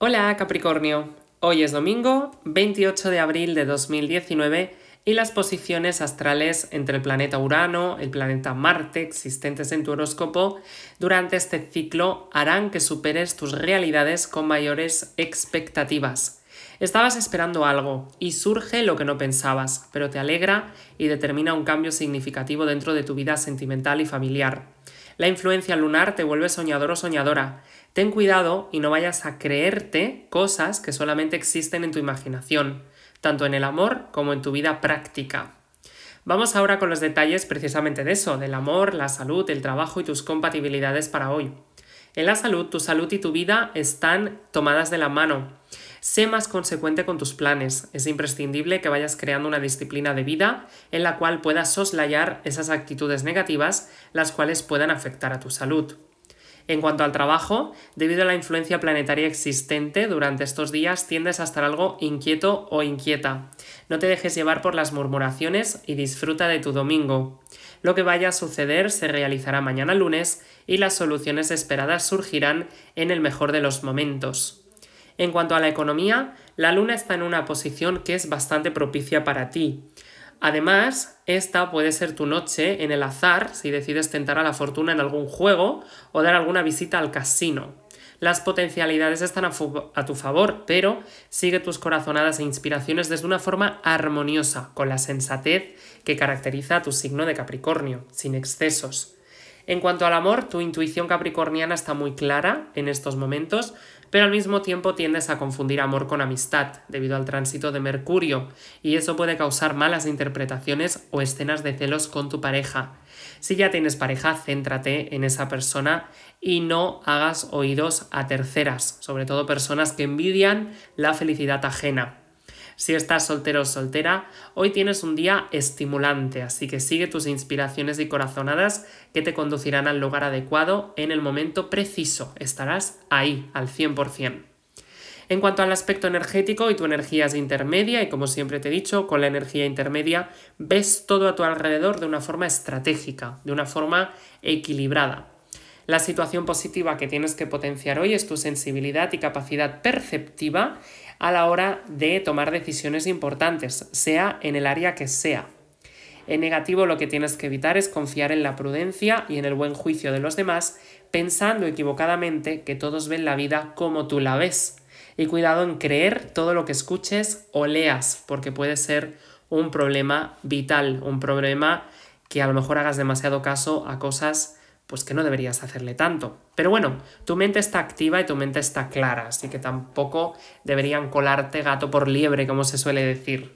Hola Capricornio, hoy es domingo 28 de abril de 2019 y las posiciones astrales entre el planeta Urano, y el planeta Marte existentes en tu horóscopo durante este ciclo harán que superes tus realidades con mayores expectativas. Estabas esperando algo y surge lo que no pensabas, pero te alegra y determina un cambio significativo dentro de tu vida sentimental y familiar. La influencia lunar te vuelve soñador o soñadora. Ten cuidado y no vayas a creerte cosas que solamente existen en tu imaginación, tanto en el amor como en tu vida práctica. Vamos ahora con los detalles precisamente de eso, del amor, la salud, el trabajo y tus compatibilidades para hoy. En la salud, tu salud y tu vida están tomadas de la mano. Sé más consecuente con tus planes. Es imprescindible que vayas creando una disciplina de vida en la cual puedas soslayar esas actitudes negativas, las cuales puedan afectar a tu salud. En cuanto al trabajo, debido a la influencia planetaria existente durante estos días, tiendes a estar algo inquieto o inquieta. No te dejes llevar por las murmuraciones y disfruta de tu domingo. Lo que vaya a suceder se realizará mañana lunes y las soluciones esperadas surgirán en el mejor de los momentos. En cuanto a la economía, la luna está en una posición que es bastante propicia para ti. Además, esta puede ser tu noche en el azar si decides tentar a la fortuna en algún juego o dar alguna visita al casino. Las potencialidades están a, tu favor, pero sigue tus corazonadas e inspiraciones desde una forma armoniosa, con la sensatez que caracteriza a tu signo de Capricornio, sin excesos. En cuanto al amor, tu intuición capricorniana está muy clara en estos momentos, pero al mismo tiempo tiendes a confundir amor con amistad debido al tránsito de Mercurio, y eso puede causar malas interpretaciones o escenas de celos con tu pareja. Si ya tienes pareja, céntrate en esa persona y no hagas oídos a terceras, sobre todo personas que envidian la felicidad ajena. Si estás soltero o soltera, hoy tienes un día estimulante, así que sigue tus inspiraciones y corazonadas que te conducirán al lugar adecuado en el momento preciso. Estarás ahí, al 100%. En cuanto al aspecto energético y tu energía es intermedia, y como siempre te he dicho, con la energía intermedia ves todo a tu alrededor de una forma estratégica, de una forma equilibrada. La situación positiva que tienes que potenciar hoy es tu sensibilidad y capacidad perceptiva a la hora de tomar decisiones importantes, sea en el área que sea. En negativo lo que tienes que evitar es confiar en la prudencia y en el buen juicio de los demás, pensando equivocadamente que todos ven la vida como tú la ves. Y cuidado en creer todo lo que escuches o leas, porque puede ser un problema vital, un problema que a lo mejor hagas demasiado caso a cosas pues que no deberías hacerle tanto. Pero bueno, tu mente está activa y tu mente está clara, así que tampoco deberían colarte gato por liebre, como se suele decir.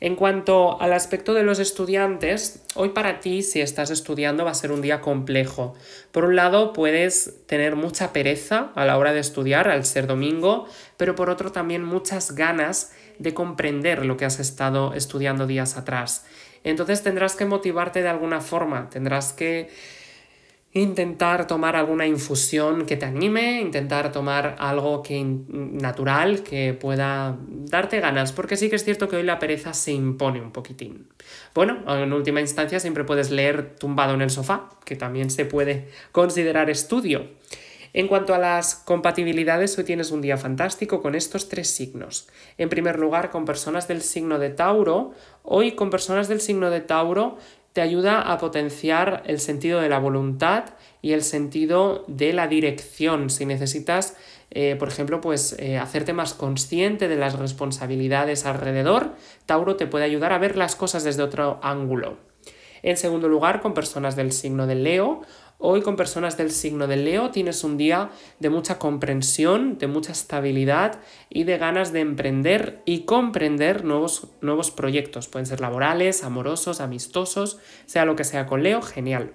En cuanto al aspecto de los estudiantes, hoy para ti, si estás estudiando, va a ser un día complejo. Por un lado, puedes tener mucha pereza a la hora de estudiar, al ser domingo, pero por otro también muchas ganas de comprender lo que has estado estudiando días atrás. Entonces tendrás que motivarte de alguna forma, tendrás que intentar tomar alguna infusión que te anime, intentar tomar algo que natural que pueda darte ganas, porque sí que es cierto que hoy la pereza se impone un poquitín. Bueno, en última instancia siempre puedes leer tumbado en el sofá, que también se puede considerar estudio. En cuanto a las compatibilidades, hoy tienes un día fantástico con estos tres signos. En primer lugar, con personas del signo de Tauro. Hoy con personas del signo de Tauro te ayuda a potenciar el sentido de la voluntad y el sentido de la dirección. Si necesitas, eh, por ejemplo, pues eh, hacerte más consciente de las responsabilidades alrededor, Tauro te puede ayudar a ver las cosas desde otro ángulo. En segundo lugar, con personas del signo de Leo, Hoy con personas del signo de Leo tienes un día de mucha comprensión, de mucha estabilidad y de ganas de emprender y comprender nuevos, nuevos proyectos. Pueden ser laborales, amorosos, amistosos, sea lo que sea con Leo, genial.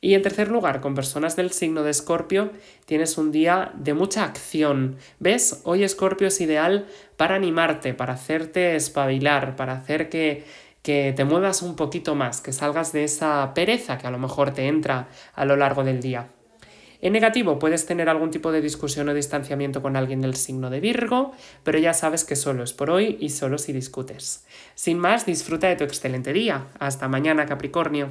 Y en tercer lugar, con personas del signo de Escorpio, tienes un día de mucha acción. ¿Ves? Hoy Escorpio es ideal para animarte, para hacerte espabilar, para hacer que que te muevas un poquito más, que salgas de esa pereza que a lo mejor te entra a lo largo del día. En negativo, puedes tener algún tipo de discusión o distanciamiento con alguien del signo de Virgo, pero ya sabes que solo es por hoy y solo si discutes. Sin más, disfruta de tu excelente día. Hasta mañana, Capricornio.